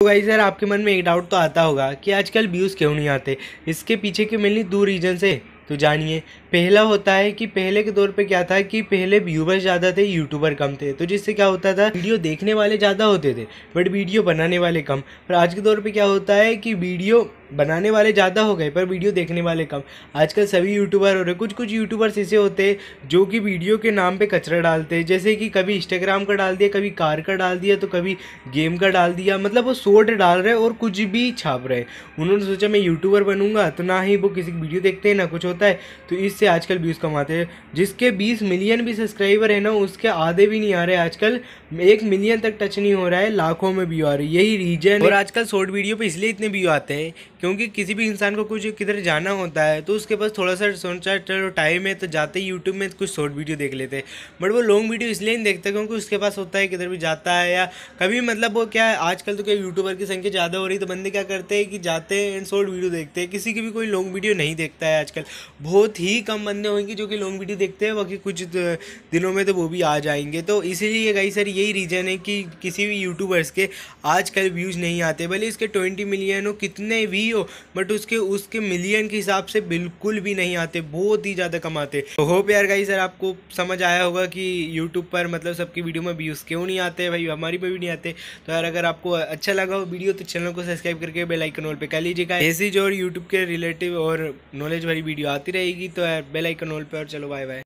तो भाई सर आपके मन में एक डाउट तो आता होगा कि आजकल व्यूज़ क्यों नहीं आते इसके पीछे के मेनली दो रीजन से तो जानिए पहला होता है कि पहले के दौर पे क्या था कि पहले व्यूवर्स ज़्यादा थे यूट्यूबर कम थे तो जिससे क्या होता था वीडियो देखने वाले ज़्यादा होते थे बट वीडियो बनाने वाले कम पर आज के दौर पे क्या होता है कि वीडियो बनाने वाले ज़्यादा हो गए पर वीडियो देखने वाले कम आजकल सभी यूट्यूबर हो रहे कुछ कुछ यूट्यूबर्स ऐसे होते हैं जो कि वीडियो के नाम पे कचरा डालते हैं जैसे कि कभी इंस्टाग्राम का डाल दिया कभी कार का डाल दिया तो कभी गेम का डाल दिया मतलब वो शॉर्ट डाल रहे और कुछ भी छाप रहे उन्होंने सोचा मैं यूट्यूबर बनूंगा तो ना ही वो किसी की वीडियो देखते हैं ना कुछ होता है तो इससे आजकल व्यूज़ कमाते हैं जिसके बीस मिलियन भी सब्सक्राइबर है ना उसके आधे भी नहीं आ रहे आजकल एक मिलियन तक टच नहीं हो रहा है लाखों में व्यू आ रही यही रीजन और आजकल शॉर्ट वीडियो पर इसलिए इतने व्यू आते हैं क्योंकि किसी भी इंसान को कुछ किधर जाना होता है तो उसके पास थोड़ा सा सोचा चलो टाइम है तो जाते ही यूट्यूब में कुछ शॉर्ट वीडियो देख लेते हैं बट वो लॉन्ग वीडियो इसलिए नहीं देखता क्योंकि उसके पास होता है किधर भी जाता है या कभी मतलब वो क्या है आजकल तो क्या यूट्यूबर की संख्या ज़्यादा हो रही तो बंदे क्या करते हैं कि जाते हैं एंड शॉर्ट वीडियो देखते हैं किसी की भी कोई लॉन्ग वीडियो नहीं देखता है आजकल बहुत ही कम बंदे होंगे जो कि लॉन्ग वीडियो देखते हैं बाकी कुछ दिनों में तो वो भी आ जाएंगे तो इसीलिए कई सर यही रीज़न है कि किसी भी यूट्यूबर्स के आजकल व्यूज़ नहीं आते भले इसके ट्वेंटी मिलियन हो कितने भी हो बट उसके उसके मिलियन के हिसाब से बिल्कुल भी नहीं आते बहुत ही ज़्यादा कम आते तो होप यार गाई सर आपको समझ आया होगा कि यूट्यूब पर मतलब सबकी वीडियो में व्यूज़ क्यों नहीं आते भाई हमारी में भी नहीं आते तो यार अगर आपको अच्छा लगा हो वीडियो तो चैनल को सब्सक्राइब करके बेलाइकन ऑल पर कर लीजिएगा ऐसी जो यूट्यूब के रिलेटिव और नॉलेज वाली वीडियो आती रहेगी तो यार बेलाइकन ऑल पर चलो बाय बाय